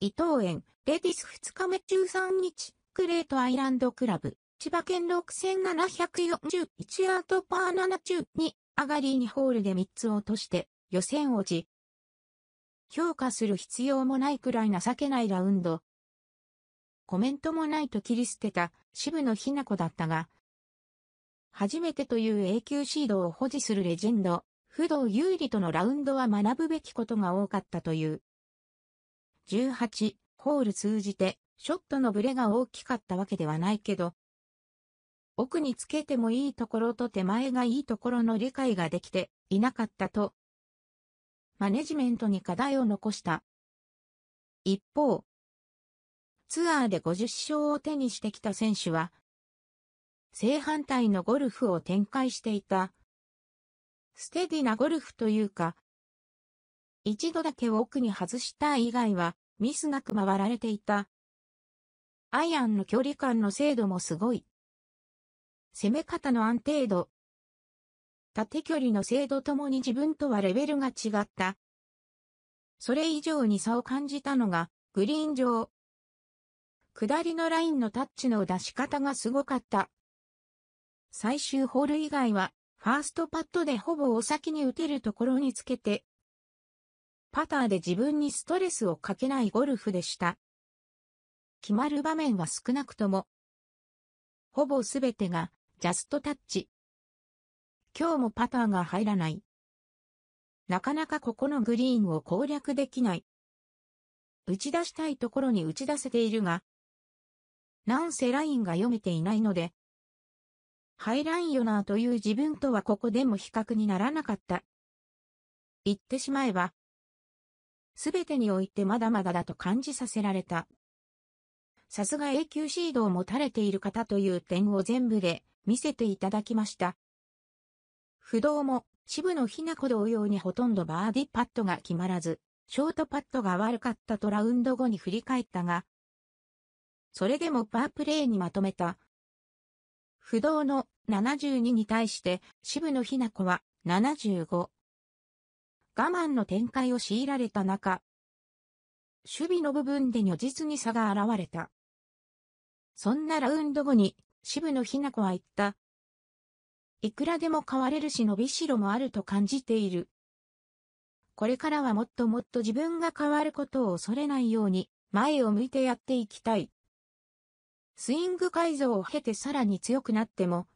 伊藤園、レディス2日目13日、クレートアイランドクラブ、千葉県6741ヤードパー72、上がり2ホールで3つ落として予選落ち。評価する必要もないくらい情けないラウンド。コメントもないと切り捨てた渋野日向子だったが、初めてという永久シードを保持するレジェンド、不動有利とのラウンドは学ぶべきことが多かったという。18ホール通じてショットのブレが大きかったわけではないけど、奥につけてもいいところと手前がいいところの理解ができていなかったと、マネジメントに課題を残した。一方、ツアーで50勝を手にしてきた選手は、正反対のゴルフを展開していた。ステディなゴルフというか、一度だけ奥に外した以外は、ミスなく回られていた。アイアンの距離感の精度もすごい。攻め方の安定度。縦距離の精度ともに自分とはレベルが違った。それ以上に差を感じたのが、グリーン上。下りのラインのタッチの出し方がすごかった。最終ホール以外は、ファーストパットでほぼお先に打てるところにつけて、パターで自分にストレスをかけないゴルフでした。決まる場面は少なくとも、ほぼすべてがジャストタッチ。今日もパターが入らない。なかなかここのグリーンを攻略できない。打ち出したいところに打ち出せているが、なんせラインが読めていないので、入らんよなという自分とはここでも比較にならなかった。言ってしまえば、すべてにおいてまだまだだと感じさせられた。さすが A 級シードを持たれている方という点を全部で見せていただきました。不動も渋野日向子同様にほとんどバーディパットが決まらず、ショートパットが悪かったとラウンド後に振り返ったが、それでもパープレーにまとめた。不動の72に対して渋野日向子は75。我慢の展開を強いられた中、守備の部分で如実に差が現れた。そんなラウンド後に、渋野日向子は言った。いくらでも変われるし伸びしろもあると感じている。これからはもっともっと自分が変わることを恐れないように、前を向いてやっていきたい。スイング改造を経てさらに強くなっても、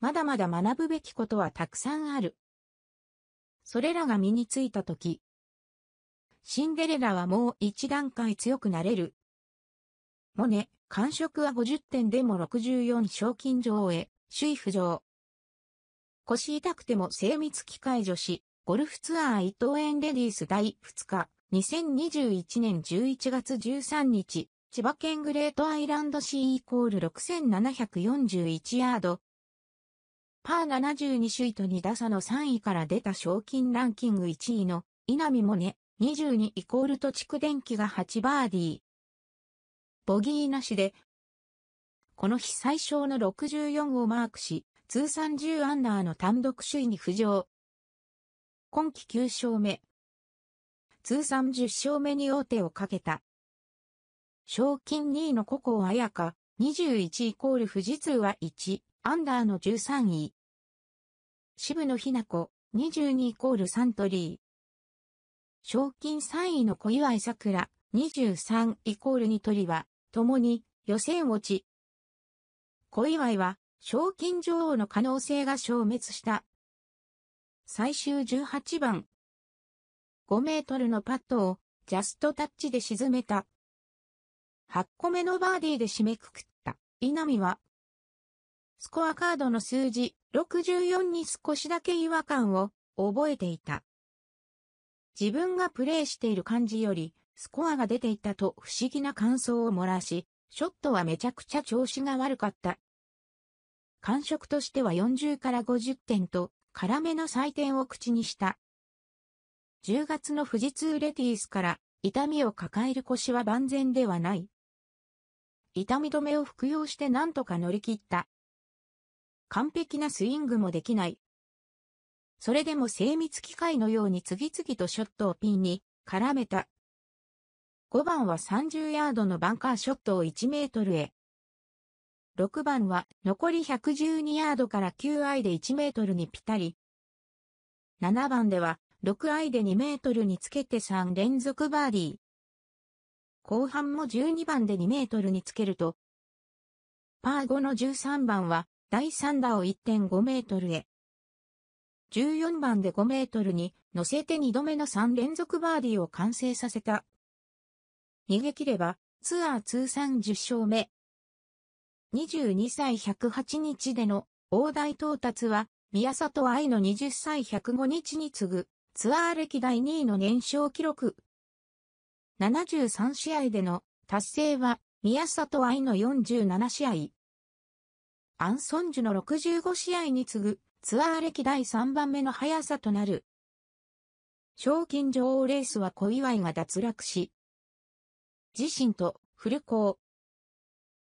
まだまだ学ぶべきことはたくさんある。それらが身についたとき、シンデレラはもう一段階強くなれる。モネ、感触は50点でも64賞金上へ、首位浮上。腰痛くても精密機械女子、ゴルフツアー伊藤園レディース第2日、2021年11月13日、千葉県グレートアイランド C イコール6741ヤード、パー72首位と2打差の3位から出た賞金ランキング1位の稲見萌寧22イコールと蓄電機が8バーディー。ボギーなしで、この日最小の64をマークし、通算10アンダーの単独首位に浮上。今季9勝目。通算10勝目に王手をかけた。賞金2位のココア彩香、21イコール富士通は1。アンダーの13位。渋野日向子、22イコールサントリー。賞金3位の小祝さくら、23イコールニトリは、共に予選落ち。小祝は、賞金女王の可能性が消滅した。最終18番。5メートルのパットを、ジャストタッチで沈めた。8個目のバーディーで締めくくった。稲見は、スコアカードの数字64に少しだけ違和感を覚えていた。自分がプレイしている感じよりスコアが出ていたと不思議な感想を漏らし、ショットはめちゃくちゃ調子が悪かった。感触としては40から50点と辛めの採点を口にした。10月の富士通レティースから痛みを抱える腰は万全ではない。痛み止めを服用して何とか乗り切った。完璧なスイングもできない。それでも精密機械のように次々とショットをピンに絡めた。5番は30ヤードのバンカーショットを1メートルへ。6番は残り112ヤードから9アイで1メートルにぴたり。7番では6アイで2メートルにつけて3連続バーディー。後半も12番で2メートルにつけると、パー5の13番は第3打を1.5メートルへ。14番で5メートルに乗せて2度目の3連続バーディーを完成させた。逃げ切ればツアー通算10勝目。22歳108日での大台到達は宮里愛の20歳105日に次ぐツアー歴代2位の年少記録。73試合での達成は宮里愛の47試合。アンソンジュの65試合に次ぐツアー歴第3番目の速さとなる。賞金女王レースは小祝が脱落し、自身とフルコー、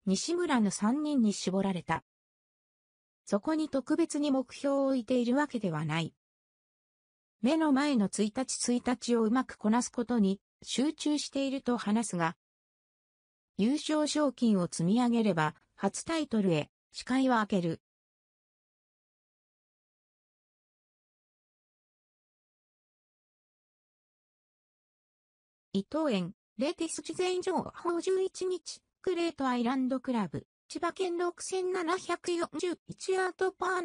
西村の3人に絞られた。そこに特別に目標を置いているわけではない。目の前の1日1日をうまくこなすことに集中していると話すが、優勝賞金を積み上げれば初タイトルへ視界は開ける。伊藤園、レデティス事前情報11日、クレートアイランドクラブ、千葉県6741アートパー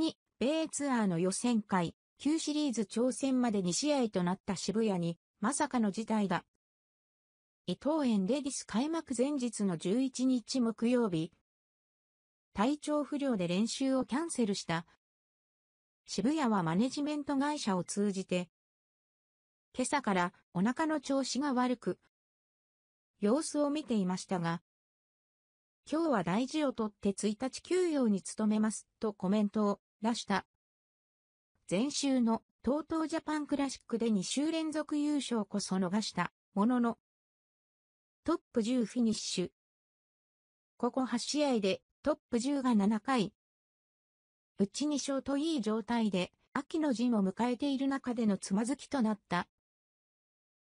72、米ツアーの予選会、9シリーズ挑戦まで2試合となった渋谷に、まさかの事態が。伊藤園レディス開幕前日の11日木曜日、体調不良で練習をキャンセルした。渋谷はマネジメント会社を通じて、今朝からお腹の調子が悪く、様子を見ていましたが、今日は大事をとって1日休養に努めますとコメントを出した。前週の TOTO ジャパンクラシックで2週連続優勝こそ逃したもののトップ10フィニッシュ。ここ8試合でトップ10が7回。うち2勝といい状態で、秋の陣を迎えている中でのつまずきとなった。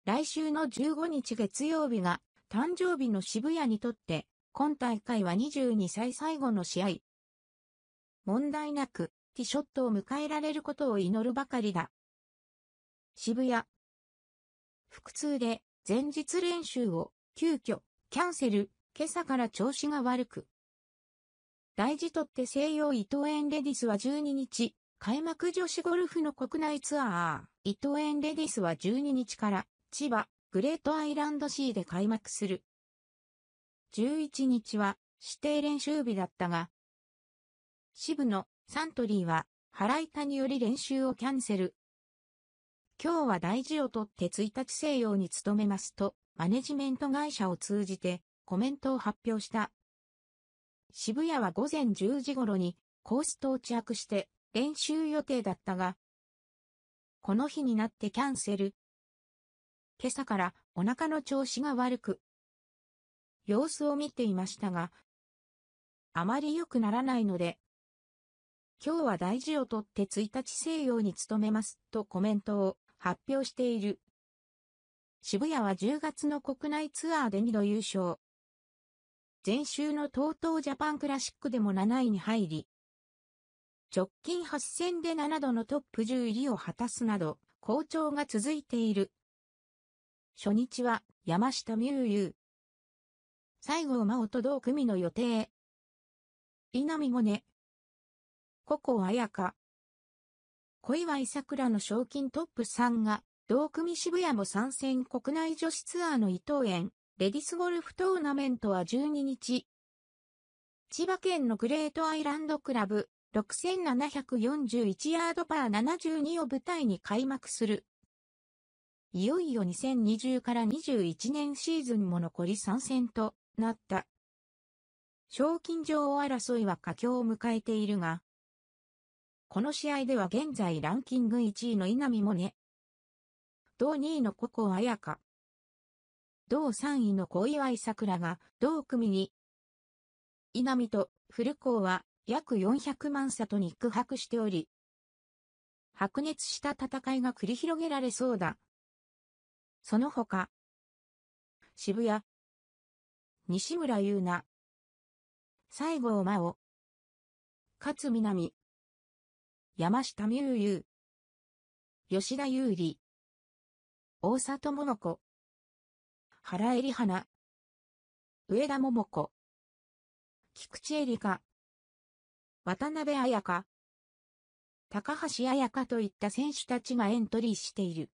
来週の15日月曜日が、誕生日の渋谷にとって、今大会は22歳最後の試合。問題なく、ティショットを迎えられることを祈るばかりだ。渋谷。腹痛で、前日練習を、急遽、キャンセル、今朝から調子が悪く、大事とって西洋伊藤園レディスは12日、開幕女子ゴルフの国内ツアー、伊藤園レディスは12日から、千葉、グレートアイランドシーで開幕する。11日は、指定練習日だったが、渋野、サントリーは、払いにより練習をキャンセル。今日は大事をとって1日西洋に勤めますと、マネジメント会社を通じてコメントを発表した。渋谷は午前10時頃にコース到着して練習予定だったが、この日になってキャンセル。今朝からお腹の調子が悪く、様子を見ていましたが、あまり良くならないので、今日は大事をとって1日西洋に努めますとコメントを発表している。渋谷は10月の国内ツアーで2度優勝。前週の TOTO ジャパンクラシックでも7位に入り、直近8戦で7度のトップ10入りを果たすなど、好調が続いている。初日は山下美優優。西郷真央と同組の予定。稲見萌寧。ココ綾香。小祝桜の賞金トップ3が、同組渋谷も参戦国内女子ツアーの伊藤園、レディスゴルフトーナメントは12日、千葉県のグレートアイランドクラブ、6741ヤードパー72を舞台に開幕する。いよいよ2020から21年シーズンも残り参戦となった。賞金女王争いは佳境を迎えているが、この試合では現在ランキング1位の稲見萌寧、同2位のココアヤカ、同3位の小祝桜が同組に、稲見と古港は約400万里に苦白しており、白熱した戦いが繰り広げられそうだ。その他、渋谷、西村優奈、西郷真央、勝南、山下美優優、吉田優里、大里桃子、原入花。上田桃子。菊池恵里香。渡辺彩香。高橋彩香といった選手たちがエントリーしている。